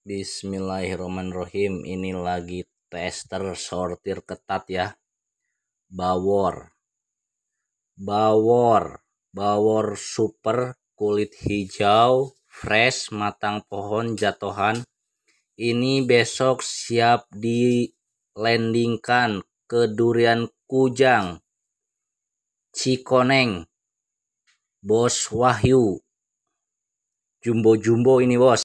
Bismillahirrahmanirrahim. Ini lagi tester sortir ketat ya. Bawor. Bawor. Bawor super kulit hijau, fresh, matang pohon, jatuhan. Ini besok siap di landingkan ke durian Kujang, Cikoneng, Bos Wahyu. Jumbo-jumbo ini, Bos.